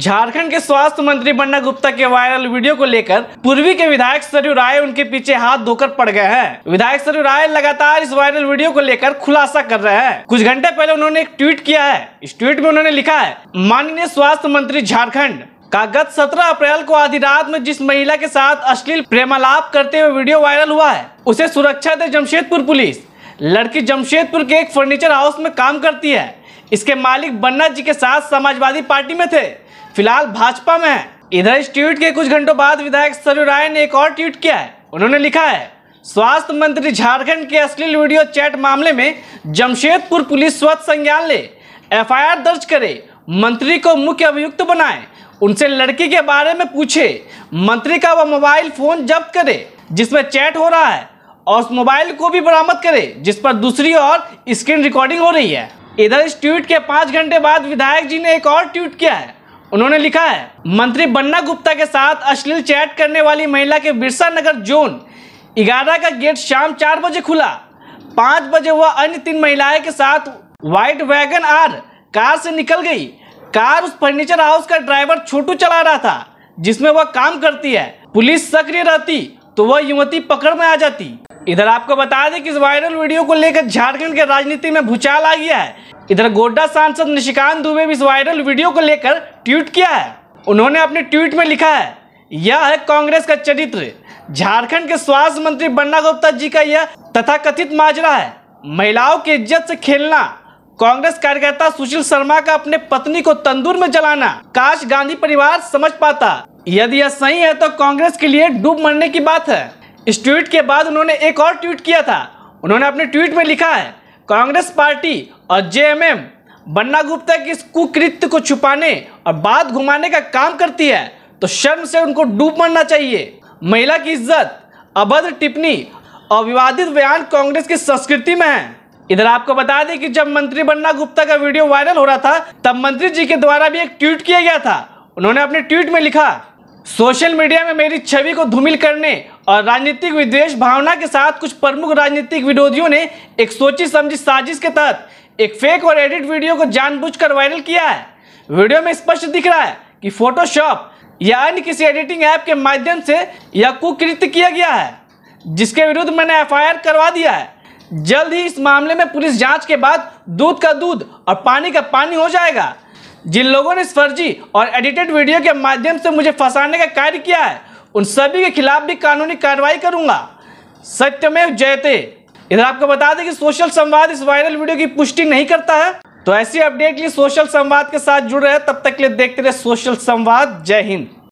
झारखंड के स्वास्थ्य मंत्री बन्ना गुप्ता के वायरल वीडियो को लेकर पूर्वी के विधायक सरयू राय उनके पीछे हाथ धोकर पड़ गए हैं विधायक सरयू राय लगातार इस वायरल वीडियो को लेकर खुलासा कर रहे हैं कुछ घंटे पहले उन्होंने एक ट्वीट किया है इस ट्वीट में उन्होंने लिखा है माननीय स्वास्थ्य मंत्री झारखण्ड का गत सत्रह अप्रैल को आधी रात में जिस महिला के साथ अश्लील प्रेमालाप करते हुए वीडियो वायरल हुआ है उसे सुरक्षा दे जमशेदपुर पुलिस लड़की जमशेदपुर के एक फर्नीचर हाउस में काम करती है इसके मालिक बन्ना जी के साथ समाजवादी पार्टी में थे फिलहाल भाजपा में है इधर इस ट्वीट के कुछ घंटों बाद विधायक सरयू राय ने एक और ट्वीट किया है उन्होंने लिखा है स्वास्थ्य मंत्री झारखंड के अश्लील वीडियो चैट मामले में जमशेदपुर पुलिस स्वत संज्ञान ले एफ दर्ज करे मंत्री को मुख्य अभियुक्त बनाए उनसे लड़की के बारे में पूछे मंत्री का वह मोबाइल फोन जब्त करे जिसमें चैट हो रहा है और उस मोबाइल को भी बरामद करे जिस पर दूसरी और स्क्रीन रिकॉर्डिंग हो रही है इधर इस ट्वीट के पाँच घंटे बाद विधायक जी ने एक और ट्वीट किया है उन्होंने लिखा है मंत्री बन्ना गुप्ता के साथ अश्लील चैट करने वाली महिला के बिरसा नगर जोन ग्यारह का गेट शाम चार बजे खुला पाँच बजे वह अन्य तीन महिलाएं के साथ व्हाइट वैगन आर कार से निकल गई कार उस फर्नीचर हाउस का ड्राइवर छोटू चला रहा था जिसमें वह काम करती है पुलिस सक्रिय रहती तो वह युवती पकड़ में आ जाती इधर आपको बता दें कि इस वायरल वीडियो को लेकर झारखंड के राजनीति में भूचाल आ गया है इधर गोड्डा सांसद निशिकांत दुबे भी इस वायरल वीडियो को लेकर ट्वीट किया है उन्होंने अपने ट्वीट में लिखा है यह है कांग्रेस का चरित्र झारखंड के स्वास्थ्य मंत्री बन्ना गुप्ता जी का यह तथा कथित माजरा है महिलाओं की इज्जत से खेलना कांग्रेस कार्यकर्ता सुशील शर्मा का अपने पत्नी को तंदूर में जलाना काश गांधी परिवार समझ पाता यदि यह सही है तो कांग्रेस के लिए डूब मरने की बात है इस ट्वीट के बाद उन्होंने एक और ट्वीट किया था उन्होंने अपने ट्वीट में लिखा है कांग्रेस पार्टी और जेएमएम बन्ना गुप्ता की इस कुकृत्य को छुपाने और बात घुमाने का काम करती है तो शर्म से उनको डूब मरना चाहिए महिला की इज्जत अभद्र टिप्पणी और विवादित बयान कांग्रेस की संस्कृति में है इधर आपको बता दें कि जब मंत्री बन्ना गुप्ता का वीडियो वायरल हो रहा था तब मंत्री जी के द्वारा भी एक ट्वीट किया गया था उन्होंने अपने ट्वीट में लिखा सोशल मीडिया में मेरी छवि को धूमिल करने और राजनीतिक विद्वेश भावना के साथ कुछ प्रमुख राजनीतिक विरोधियों ने एक सोची समझी साजिश के तहत एक फेक और एडिट वीडियो को जानबूझकर वायरल किया है वीडियो में स्पष्ट दिख रहा है कि फोटोशॉप या अन्य किसी एडिटिंग ऐप के माध्यम से यह कुकृत्य किया गया है जिसके विरुद्ध मैंने एफ करवा दिया है जल्द ही इस मामले में पुलिस जाँच के बाद दूध का दूध और पानी का पानी हो जाएगा जिन लोगों ने इस फर्जी और एडिटेड वीडियो के माध्यम से मुझे फंसाने का कार्य किया है उन सभी के खिलाफ भी कानूनी कार्रवाई करूंगा सत्यमेव जयते इधर आपको बता दें कि सोशल संवाद इस वायरल वीडियो की पुष्टि नहीं करता है तो ऐसी अपडेट के लिए सोशल संवाद के साथ जुड़ रहे तब तक के लिए देखते रहे सोशल संवाद जय हिंद